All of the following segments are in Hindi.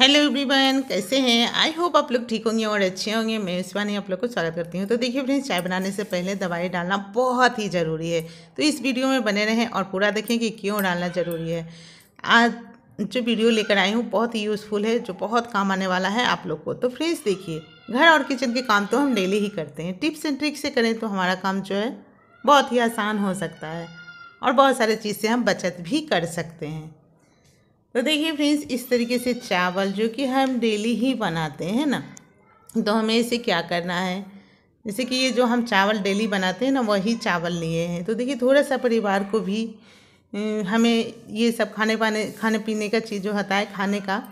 हेलो एवरीवन कैसे हैं आई होप आप लोग ठीक होंगे और अच्छे होंगे मैं नहीं आप लोग को स्वागत करती हूँ तो देखिए फ्रेंड्स चाय बनाने से पहले दवाई डालना बहुत ही ज़रूरी है तो इस वीडियो में बने रहें और पूरा देखें कि क्यों डालना ज़रूरी है आज जो वीडियो लेकर आई हूँ बहुत ही यूज़फुल है जो बहुत काम आने वाला है आप लोग को तो फ्रेंड्स देखिए घर और किचन के काम तो हम डेली ही करते हैं टिप्स एंड ट्रिक्स से करें तो हमारा काम जो है बहुत ही आसान हो सकता है और बहुत सारे चीज़ से हम बचत भी कर सकते हैं तो देखिए फ्रेंड्स इस तरीके से चावल जो कि हम डेली ही बनाते हैं ना तो हमें इसे क्या करना है जैसे कि ये जो हम चावल डेली बनाते हैं ना वही चावल लिए हैं तो देखिए थोड़ा सा परिवार को भी हमें ये सब खाने पाने खाने पीने का चीज़ जो होता है खाने का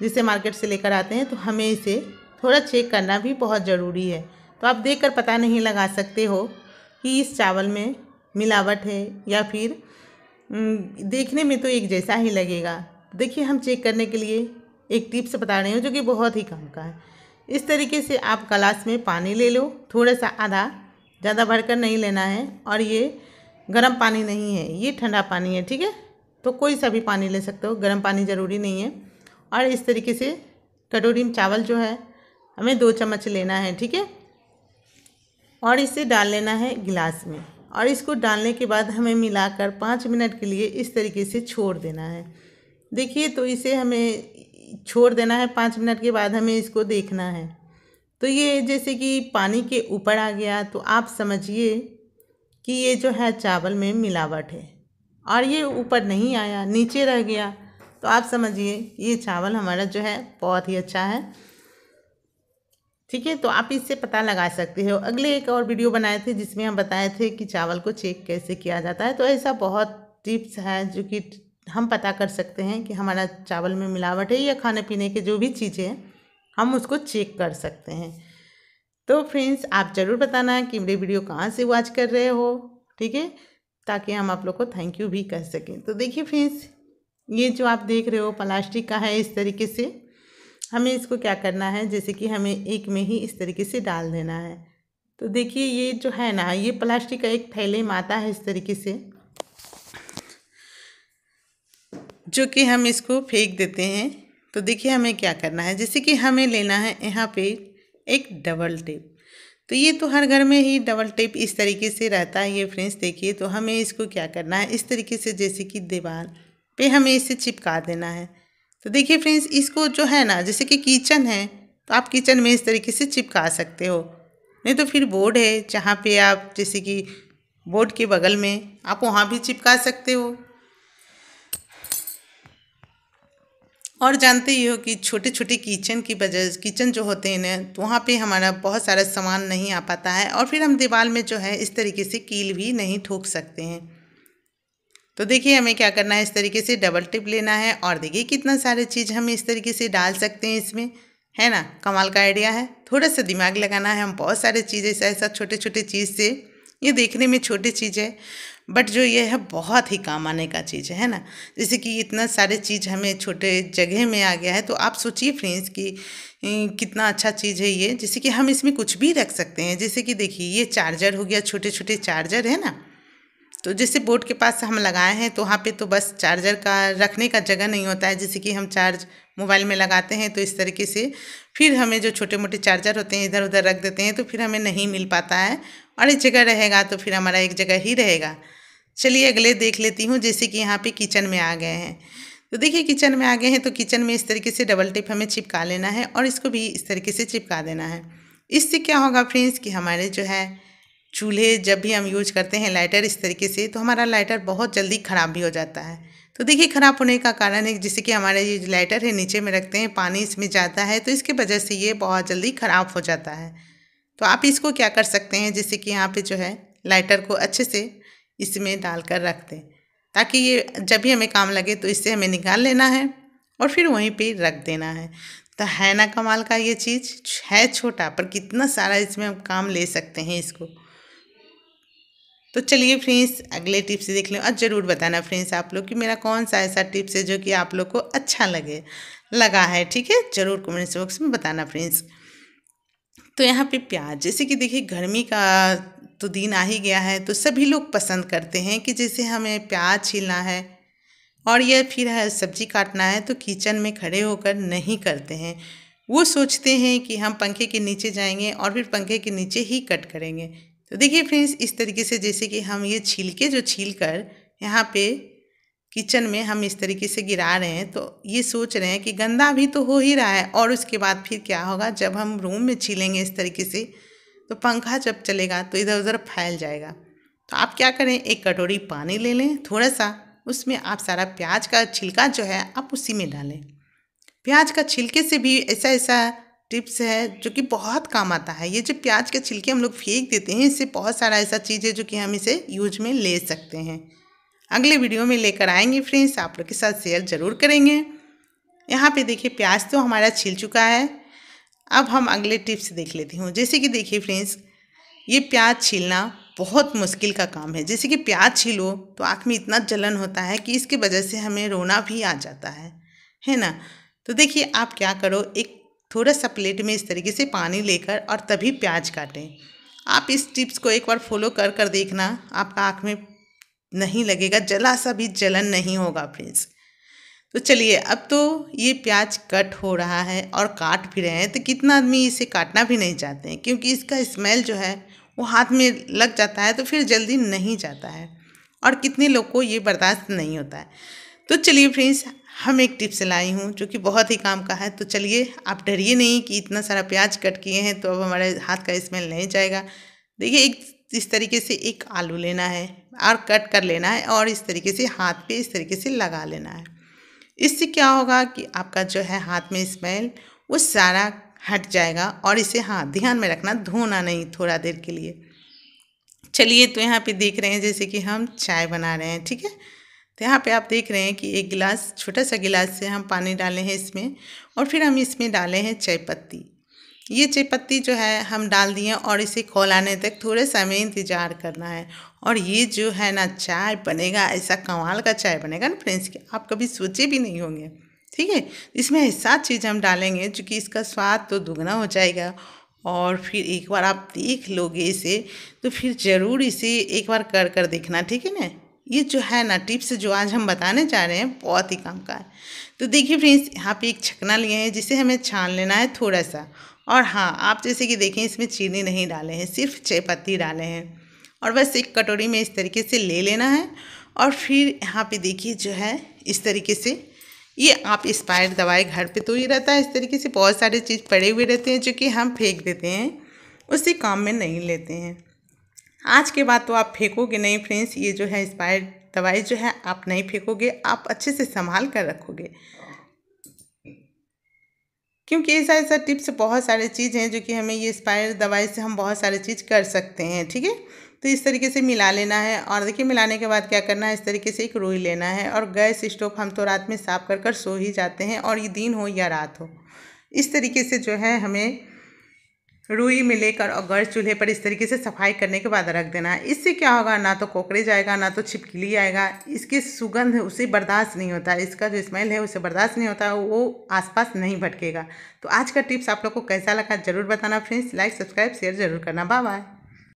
जिसे मार्केट से लेकर आते हैं तो हमें इसे थोड़ा चेक करना भी बहुत ज़रूरी है तो आप देख कर पता नहीं लगा सकते हो कि इस चावल में मिलावट है या फिर देखने में तो एक जैसा ही लगेगा देखिए हम चेक करने के लिए एक टिप्स बता रहे हो जो कि बहुत ही कम का है इस तरीके से आप गलास में पानी ले लो थोड़ा सा आधा ज़्यादा भरकर नहीं लेना है और ये गर्म पानी नहीं है ये ठंडा पानी है ठीक है तो कोई सा भी पानी ले सकते हो गर्म पानी ज़रूरी नहीं है और इस तरीके से कटोरी में चावल जो है हमें दो चम्मच लेना है ठीक है और इसे डाल लेना है गिलास में और इसको डालने के बाद हमें मिलाकर पाँच मिनट के लिए इस तरीके से छोड़ देना है देखिए तो इसे हमें छोड़ देना है पाँच मिनट के बाद हमें इसको देखना है तो ये जैसे कि पानी के ऊपर आ गया तो आप समझिए कि ये जो है चावल में मिलावट है और ये ऊपर नहीं आया नीचे रह गया तो आप समझिए ये चावल हमारा जो है बहुत ही अच्छा है ठीक है तो आप इससे पता लगा सकते हो अगले एक और वीडियो बनाए थे जिसमें हम बताए थे कि चावल को चेक कैसे किया जाता है तो ऐसा बहुत टिप्स है जो कि हम पता कर सकते हैं कि हमारा चावल में मिलावट है या खाने पीने के जो भी चीज़ें हम उसको चेक कर सकते हैं तो फ्रेंड्स आप ज़रूर बताना कि मेरे वीडियो कहाँ से वॉच कर रहे हो ठीक है ताकि हम आप लोग को थैंक यू भी कह सकें तो देखिए फ्रेंड्स ये जो आप देख रहे हो प्लास्टिक का है इस तरीके से हमें इसको क्या करना है जैसे कि हमें एक में ही इस तरीके से डाल देना है तो देखिए ये जो है ना ये प्लास्टिक का एक थैले में आता है इस तरीके से जो कि हम इसको फेंक देते हैं तो देखिए हमें क्या करना है जैसे कि हमें लेना है यहाँ पे एक डबल टेप तो ये तो हर घर में ही डबल टेप इस तरीके से रहता है ये फ्रेंड्स देखिए तो हमें इसको क्या करना है इस तरीके से जैसे कि दीवार पे हमें इसे चिपका देना है तो देखिए फ्रेंड्स इसको जो है ना जैसे कि किचन है तो आप किचन में इस तरीके से चिपका सकते हो नहीं तो फिर बोर्ड है जहाँ पे आप जैसे कि बोर्ड के बगल में आप वहाँ भी चिपका सकते हो और जानते ही हो कि छोटे छोटे किचन की वजह किचन जो होते हैं ना तो वहाँ पे हमारा बहुत सारा सामान नहीं आ पाता है और फिर हम दीवार में जो है इस तरीके से कील भी नहीं ठोक सकते हैं तो देखिए हमें क्या करना है इस तरीके से डबल टिप लेना है और देखिए कितना सारे चीज़ हम इस तरीके से डाल सकते हैं इसमें है ना कमाल का आइडिया है थोड़ा सा दिमाग लगाना है हम बहुत सारे चीज़ ऐसा ऐसा छोटे छोटे चीज़ से ये देखने में छोटी चीज़ है बट जो ये है बहुत ही काम आने का चीज़ है ना जैसे कि इतना सारे चीज़ हमें छोटे जगह में आ गया है तो आप सोचिए फ्रेंड्स कि कितना अच्छा चीज़ है ये जैसे कि हम इसमें कुछ भी रख सकते हैं जैसे कि देखिए ये चार्जर हो गया छोटे छोटे चार्जर है ना तो जैसे बोर्ड के पास हम लगाए हैं तो वहाँ पे तो बस चार्जर का रखने का जगह नहीं होता है जैसे कि हम चार्ज मोबाइल में लगाते हैं तो इस तरीके से फिर हमें जो छोटे मोटे चार्जर होते हैं इधर उधर रख देते हैं तो फिर हमें नहीं मिल पाता है और एक जगह रहेगा तो फिर हमारा एक जगह ही रहेगा चलिए अगले देख लेती हूँ जैसे कि यहाँ पे किचन में आ गए हैं तो देखिए किचन में आ गए हैं तो किचन में इस तरीके से डबल टिप हमें चिपका लेना है और इसको भी इस तरीके से चिपका देना है इससे क्या होगा फ्रेंड्स कि हमारे जो है चूल्हे जब भी हम यूज करते हैं लाइटर इस तरीके से तो हमारा लाइटर बहुत जल्दी ख़राब भी हो जाता है तो देखिए ख़राब होने का कारण है जैसे कि हमारे ये लाइटर है नीचे में रखते हैं पानी इसमें जाता है तो इसके वजह से ये बहुत जल्दी ख़राब हो जाता है तो आप इसको क्या कर सकते हैं जैसे कि यहाँ पे जो है लाइटर को अच्छे से इसमें डाल कर रख दें ताकि ये जब भी हमें काम लगे तो इससे हमें निकाल लेना है और फिर वहीं पे रख देना है तो है ना कमाल का ये चीज़ है छोटा पर कितना सारा इसमें हम काम ले सकते हैं इसको तो चलिए फ्रेंड्स अगले टिप्स देख लें और ज़रूर बताना फ्रेंड्स आप लोग कि मेरा कौन सा ऐसा टिप्स है जो कि आप लोग को अच्छा लगे लगा है ठीक है ज़रूर कमेंट्स बॉक्स में बताना फ्रेंड्स तो यहाँ पे प्याज जैसे कि देखिए गर्मी का तो दिन आ ही गया है तो सभी लोग पसंद करते हैं कि जैसे हमें प्याज छीलना है और यह फिर है सब्जी काटना है तो किचन में खड़े होकर नहीं करते हैं वो सोचते हैं कि हम पंखे के नीचे जाएंगे और फिर पंखे के नीचे ही कट करेंगे तो देखिए फ्रेंड्स इस तरीके से जैसे कि हम ये छील के जो छील कर यहाँ पे किचन में हम इस तरीके से गिरा रहे हैं तो ये सोच रहे हैं कि गंदा भी तो हो ही रहा है और उसके बाद फिर क्या होगा जब हम रूम में छीलेंगे इस तरीके से तो पंखा जब चलेगा तो इधर उधर फैल जाएगा तो आप क्या करें एक कटोरी पानी ले लें थोड़ा सा उसमें आप सारा प्याज का छिलका जो है आप उसी में डालें प्याज का छिलके से भी ऐसा ऐसा टिप्स है जो कि बहुत काम आता है ये जो प्याज के छिलके हम लोग फेंक देते हैं इससे बहुत सारा ऐसा चीज़ है जो कि हम इसे यूज में ले सकते हैं अगले वीडियो में लेकर आएंगे फ्रेंड्स आप लोग के साथ शेयर ज़रूर करेंगे यहाँ पे देखिए प्याज तो हमारा छिल चुका है अब हम अगले टिप्स देख लेती हूँ जैसे कि देखिए फ्रेंड्स ये प्याज छीलना बहुत मुश्किल का काम है जैसे कि प्याज छीलो तो आँख में इतना जलन होता है कि इसकी वजह से हमें रोना भी आ जाता है है ना तो देखिए आप क्या करो एक थोड़ा सा प्लेट में इस तरीके से पानी लेकर और तभी प्याज काटें आप इस टिप्स को एक बार फॉलो कर कर देखना आपका आँख में नहीं लगेगा जला सा भी जलन नहीं होगा फ्रेंड्स तो चलिए अब तो ये प्याज कट हो रहा है और काट भी रहे हैं तो कितना आदमी इसे काटना भी नहीं चाहते हैं क्योंकि इसका स्मेल जो है वो हाथ में लग जाता है तो फिर जल्दी नहीं जाता है और कितने लोग को ये बर्दाश्त नहीं होता है तो चलिए फ्रेंड्स हम एक टिप्स लाई हूँ जो कि बहुत ही काम का है तो चलिए आप डरिए नहीं कि इतना सारा प्याज कट किए हैं तो अब हमारे हाथ का स्मेल नहीं जाएगा देखिए एक इस तरीके से एक आलू लेना है और कट कर लेना है और इस तरीके से हाथ पे इस तरीके से लगा लेना है इससे क्या होगा कि आपका जो है हाथ में स्मेल वो सारा हट जाएगा और इसे हाँ ध्यान में रखना धोना नहीं थोड़ा देर के लिए चलिए तो यहाँ पे देख रहे हैं जैसे कि हम चाय बना रहे हैं ठीक है तो यहाँ पे आप देख रहे हैं कि एक गिलास छोटा सा गिलास से हम पानी डाले हैं इसमें और फिर हम इसमें डाले हैं चाय पत्ती ये चाय पत्ती जो है हम डाल दिए और इसे खोलाने तक थोड़े समय इंतज़ार करना है और ये जो है ना चाय बनेगा ऐसा कमाल का चाय बनेगा ना फ्रेंड्स की आप कभी सोचे भी नहीं होंगे ठीक है इसमें ऐसा चीज़ हम डालेंगे जो कि इसका स्वाद तो दुगना हो जाएगा और फिर एक बार आप देख लोगे इसे तो फिर ज़रूर इसे एक बार कर कर देखना ठीक है ना ये जो है ना टिप्स जो आज हम बताने जा रहे हैं बहुत ही काम का है तो देखिए फ्रेंड्स यहाँ पे एक छकना लिए हैं जिसे हमें छान लेना है थोड़ा सा और हाँ आप जैसे कि देखें इसमें चीनी नहीं डाले हैं सिर्फ चाय पत्ती डाले हैं और बस एक कटोरी में इस तरीके से ले लेना है और फिर यहाँ पे देखिए जो है इस तरीके से ये आप एक्सपायर दवाई घर पे तो ही रहता है इस तरीके से बहुत सारे चीज़ पड़े हुए रहते हैं जो कि हम फेंक देते हैं उसे काम में नहीं लेते हैं आज के बाद तो आप फेंकोगे नहीं फ्रेंड्स ये जो है इस्पायर दवाई जो है आप नहीं फेंकोगे आप अच्छे से संभाल कर रखोगे क्योंकि ऐसा ऐसा टिप्स बहुत सारे चीज़ हैं जो कि हमें ये स्पायर दवाई से हम बहुत सारे चीज़ कर सकते हैं ठीक है तो इस तरीके से मिला लेना है और देखिए मिलाने के बाद क्या करना है इस तरीके से एक रोई लेना है और गैस स्टोव हम तो रात में साफ़ कर कर सो ही जाते हैं और ये दिन हो या रात हो इस तरीके से जो है हमें रुई में लेकर और गर्ज चूल्हे पर इस तरीके से सफाई करने के बाद रख देना है इससे क्या होगा ना तो कोकरेज आएगा ना तो छिपकली आएगा इसकी सुगंध उसे बर्दाश्त नहीं होता इसका जो स्मेल है उसे बर्दाश्त नहीं होता वो आसपास नहीं भटकेगा तो आज का टिप्स आप लोग को कैसा लगा ज़रूर बताना फ्रेंड्स लाइक सब्सक्राइब शेयर ज़रूर करना बाय बाय